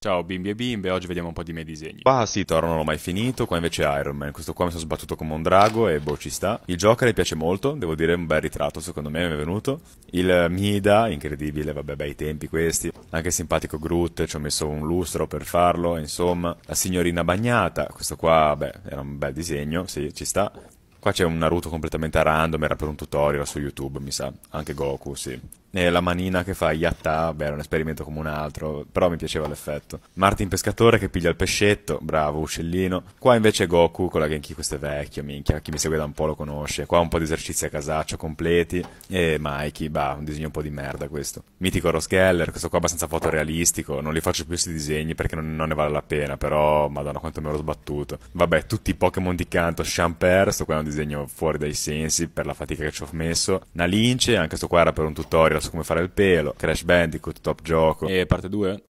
Ciao bimbi e bimbe, oggi vediamo un po' di miei disegni. Qua sì, Thor non l'ho mai finito, qua invece Iron Man, questo qua mi sono sbattuto come un drago e boh ci sta. Il Joker mi piace molto, devo dire un bel ritratto secondo me mi è venuto. Il Mida, incredibile, vabbè bei tempi questi. Anche simpatico Groot, ci ho messo un lustro per farlo, insomma. La signorina bagnata, questo qua, beh, era un bel disegno, sì, ci sta. Qua c'è un Naruto completamente a random, era per un tutorial su YouTube, mi sa. Anche Goku, sì. E la manina che fa Yatta, beh, era un esperimento come un altro, però mi piaceva l'effetto. Martin pescatore che piglia il pescetto, bravo, uccellino. Qua invece Goku con la Genki, questo è vecchio, minchia, chi mi segue da un po' lo conosce. Qua un po' di esercizi a casaccio completi. E Mikey, bah, un disegno un po' di merda questo. Mitico Ross Roskeller, questo qua è abbastanza fotorealistico, non li faccio più questi disegni perché non, non, ne vale la pena, però, madonna, quanto me l'ho sbattuto. Vabbè, tutti i Pokémon di canto, Champer, questo qua è un disegno fuori dai sensi per la fatica che ci ho messo. Nalince, anche questo qua era per un tutorial Dangerous, come fare il pelo, Crash Bandicoot, Top Gioco. E parte 2?